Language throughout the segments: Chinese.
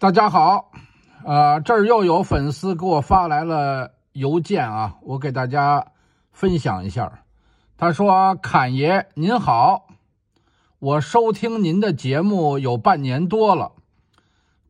大家好，啊，这儿又有粉丝给我发来了邮件啊，我给大家分享一下。他说：“侃爷您好，我收听您的节目有半年多了，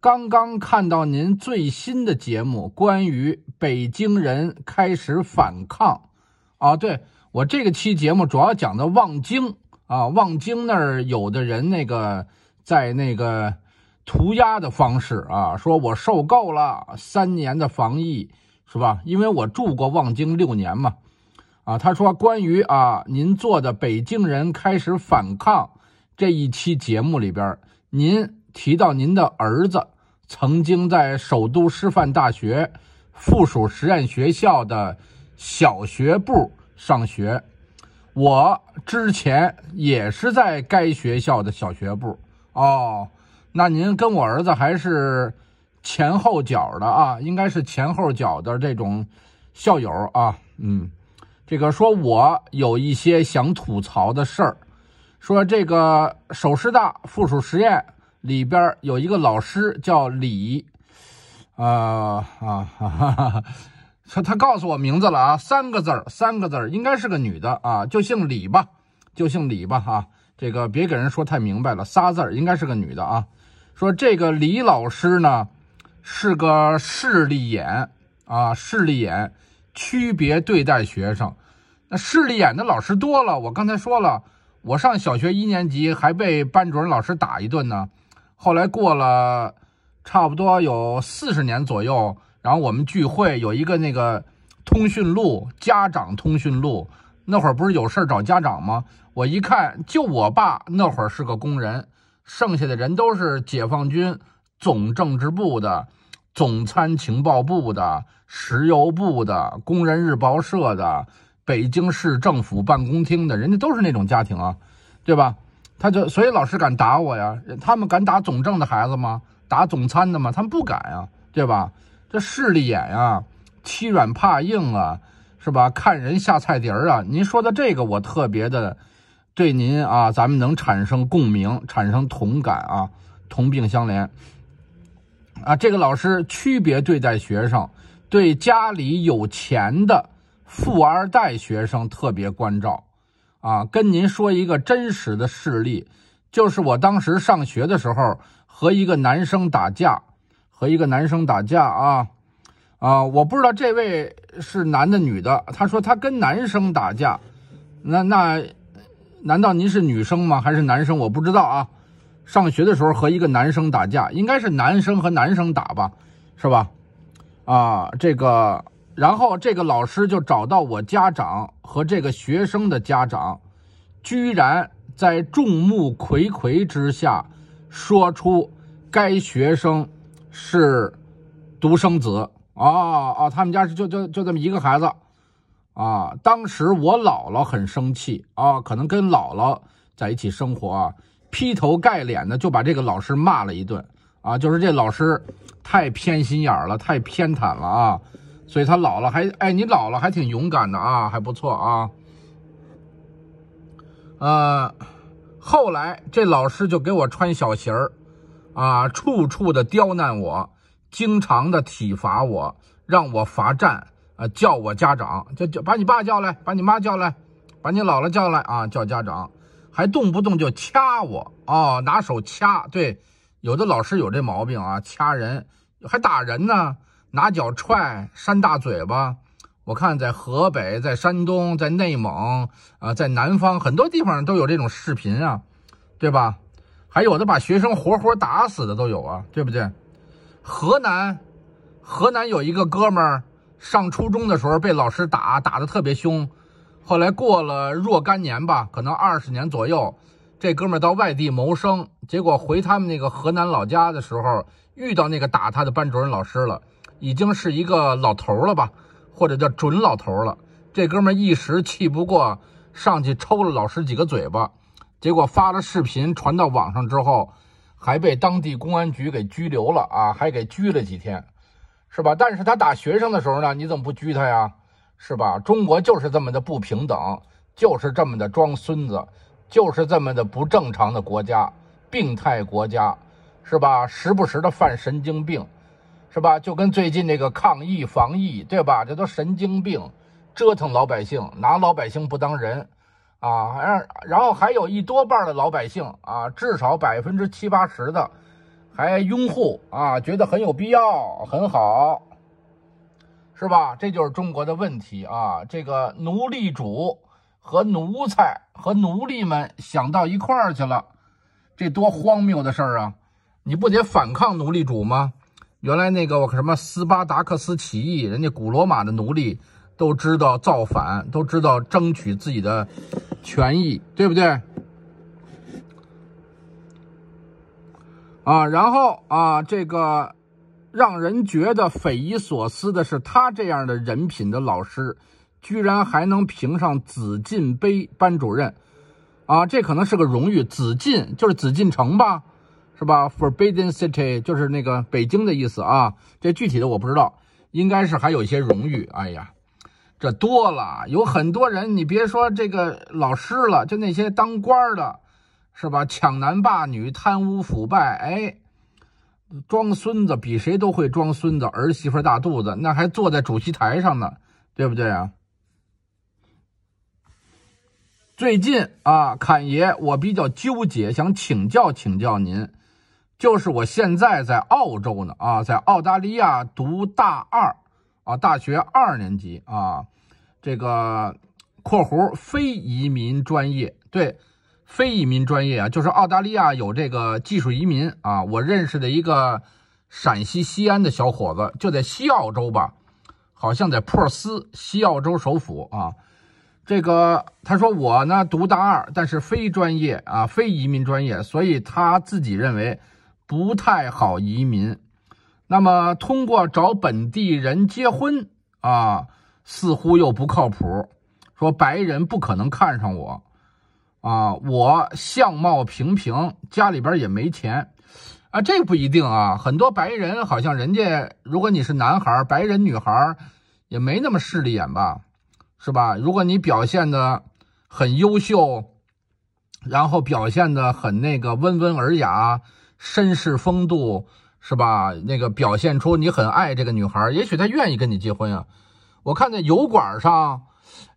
刚刚看到您最新的节目，关于北京人开始反抗啊，对我这个期节目主要讲的望京啊，望京那儿有的人那个在那个。”涂鸦的方式啊，说我受够了三年的防疫，是吧？因为我住过望京六年嘛。啊，他说关于啊，您做的《北京人开始反抗》这一期节目里边，您提到您的儿子曾经在首都师范大学附属实验学校的小学部上学，我之前也是在该学校的小学部哦。那您跟我儿子还是前后脚的啊，应该是前后脚的这种校友啊，嗯，这个说我有一些想吐槽的事儿，说这个首师大附属实验里边有一个老师叫李，呃啊，他他告诉我名字了啊，三个字儿，三个字儿，应该是个女的啊，就姓李吧，就姓李吧，哈，这个别给人说太明白了，仨字儿，应该是个女的啊。说这个李老师呢，是个势利眼啊，势利眼，区别对待学生。那势利眼的老师多了。我刚才说了，我上小学一年级还被班主任老师打一顿呢。后来过了差不多有四十年左右，然后我们聚会有一个那个通讯录，家长通讯录。那会儿不是有事找家长吗？我一看，就我爸那会儿是个工人。剩下的人都是解放军总政治部的、总参情报部的、石油部的、工人日报社的、北京市政府办公厅的，人家都是那种家庭啊，对吧？他就所以老师敢打我呀？他们敢打总政的孩子吗？打总参的吗？他们不敢啊，对吧？这势利眼呀，欺软怕硬啊，是吧？看人下菜碟儿啊！您说的这个，我特别的。对您啊，咱们能产生共鸣，产生同感啊，同病相怜啊。这个老师区别对待学生，对家里有钱的富二代学生特别关照啊。跟您说一个真实的事例，就是我当时上学的时候和一个男生打架，和一个男生打架啊啊！我不知道这位是男的女的，他说他跟男生打架，那那。难道您是女生吗？还是男生？我不知道啊。上学的时候和一个男生打架，应该是男生和男生打吧，是吧？啊，这个，然后这个老师就找到我家长和这个学生的家长，居然在众目睽睽之下，说出该学生是独生子啊啊！他们家就就就这么一个孩子。啊，当时我姥姥很生气啊，可能跟姥姥在一起生活啊，劈头盖脸的就把这个老师骂了一顿啊，就是这老师太偏心眼了，太偏袒了啊，所以他姥姥还哎，你姥姥还挺勇敢的啊，还不错啊。呃，后来这老师就给我穿小鞋儿，啊，处处的刁难我，经常的体罚我，让我罚站。啊！叫我家长，叫叫把你爸叫来，把你妈叫来，把你姥姥叫来啊！叫家长，还动不动就掐我哦，拿手掐。对，有的老师有这毛病啊，掐人还打人呢，拿脚踹、扇大嘴巴。我看在河北、在山东、在内蒙啊，在南方很多地方都有这种视频啊，对吧？还有的把学生活活打死的都有啊，对不对？河南，河南有一个哥们儿。上初中的时候被老师打，打得特别凶。后来过了若干年吧，可能二十年左右，这哥们儿到外地谋生，结果回他们那个河南老家的时候，遇到那个打他的班主任老师了，已经是一个老头了吧，或者叫准老头了。这哥们儿一时气不过，上去抽了老师几个嘴巴，结果发了视频传到网上之后，还被当地公安局给拘留了啊，还给拘了几天。是吧？但是他打学生的时候呢，你怎么不拘他呀？是吧？中国就是这么的不平等，就是这么的装孙子，就是这么的不正常的国家，病态国家，是吧？时不时的犯神经病，是吧？就跟最近那个抗疫防疫，对吧？这都神经病，折腾老百姓，拿老百姓不当人，啊，然然后还有一多半的老百姓啊，至少百分之七八十的。还拥护啊，觉得很有必要，很好，是吧？这就是中国的问题啊！这个奴隶主和奴才和奴隶们想到一块儿去了，这多荒谬的事儿啊！你不得反抗奴隶主吗？原来那个我什么斯巴达克斯起义，人家古罗马的奴隶都知道造反，都知道争取自己的权益，对不对？啊，然后啊，这个让人觉得匪夷所思的是，他这样的人品的老师，居然还能评上紫禁杯班主任，啊，这可能是个荣誉。紫禁就是紫禁城吧，是吧？Forbidden City 就是那个北京的意思啊。这具体的我不知道，应该是还有一些荣誉。哎呀，这多了，有很多人，你别说这个老师了，就那些当官的。是吧？抢男霸女，贪污腐败，哎，装孙子比谁都会装孙子，儿媳妇大肚子，那还坐在主席台上呢，对不对啊？最近啊，侃爷，我比较纠结，想请教请教您，就是我现在在澳洲呢，啊，在澳大利亚读大二，啊，大学二年级啊，这个（括弧）非移民专业，对。非移民专业啊，就是澳大利亚有这个技术移民啊。我认识的一个陕西西安的小伙子，就在西澳洲吧，好像在珀斯，西澳洲首府啊。这个他说我呢读大二，但是非专业啊，非移民专业，所以他自己认为不太好移民。那么通过找本地人结婚啊，似乎又不靠谱，说白人不可能看上我。啊，我相貌平平，家里边也没钱，啊，这不一定啊。很多白人好像人家，如果你是男孩，白人女孩，也没那么势利眼吧，是吧？如果你表现的很优秀，然后表现的很那个温文尔雅、绅士风度，是吧？那个表现出你很爱这个女孩，也许她愿意跟你结婚啊。我看在油管上。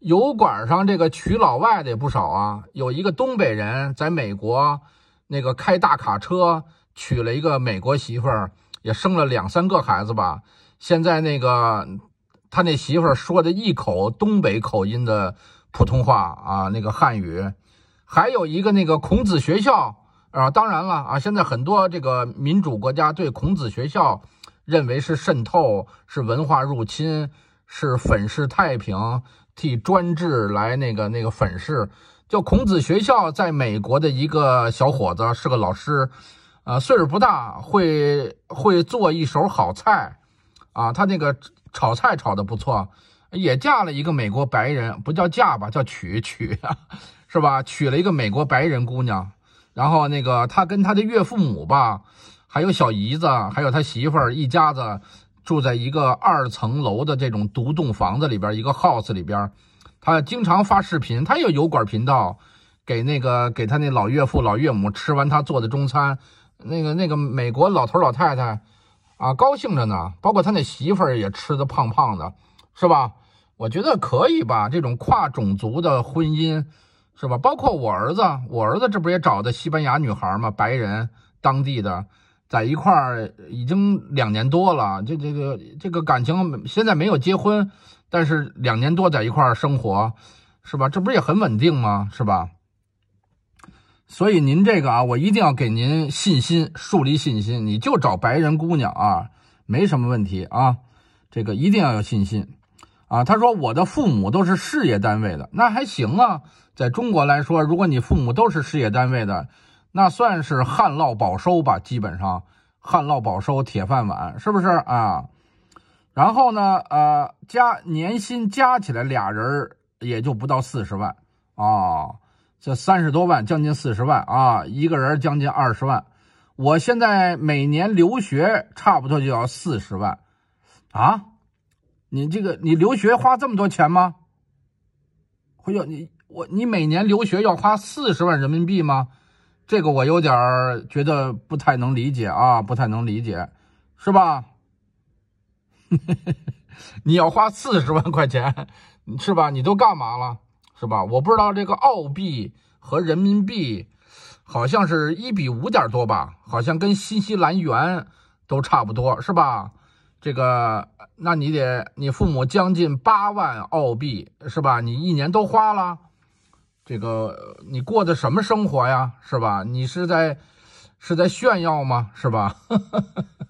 油管上这个娶老外的也不少啊，有一个东北人在美国，那个开大卡车娶了一个美国媳妇儿，也生了两三个孩子吧。现在那个他那媳妇儿说的一口东北口音的普通话啊，那个汉语。还有一个那个孔子学校啊，当然了啊，现在很多这个民主国家对孔子学校认为是渗透，是文化入侵，是粉饰太平。替专制来那个那个粉饰，就孔子学校，在美国的一个小伙子是个老师，呃，岁数不大，会会做一手好菜，啊，他那个炒菜炒得不错，也嫁了一个美国白人，不叫嫁吧，叫娶娶，是吧？娶了一个美国白人姑娘，然后那个他跟他的岳父母吧，还有小姨子，还有他媳妇儿一家子。住在一个二层楼的这种独栋房子里边，一个 house 里边，他经常发视频，他有油管频道，给那个给他那老岳父老岳母吃完他做的中餐，那个那个美国老头老太太啊，高兴着呢，包括他那媳妇儿也吃的胖胖的，是吧？我觉得可以吧，这种跨种族的婚姻，是吧？包括我儿子，我儿子这不也找的西班牙女孩吗？白人当地的。在一块儿已经两年多了，这这个这个感情现在没有结婚，但是两年多在一块儿生活，是吧？这不是也很稳定吗？是吧？所以您这个啊，我一定要给您信心，树立信心，你就找白人姑娘啊，没什么问题啊，这个一定要有信心啊。他说我的父母都是事业单位的，那还行啊，在中国来说，如果你父母都是事业单位的。那算是旱涝保收吧，基本上旱涝保收，铁饭碗，是不是啊？然后呢，呃，加年薪加起来俩人也就不到四十万啊，这三十多万，将近四十万啊，一个人将近二十万。我现在每年留学差不多就要四十万啊，你这个你留学花这么多钱吗？会叫你我你每年留学要花四十万人民币吗？这个我有点儿觉得不太能理解啊，不太能理解，是吧？你要花四十万块钱，是吧？你都干嘛了，是吧？我不知道这个澳币和人民币好像是一比五点多吧，好像跟新西兰元都差不多，是吧？这个，那你得你父母将近八万澳币，是吧？你一年都花了。这个你过的什么生活呀？是吧？你是在，是在炫耀吗？是吧？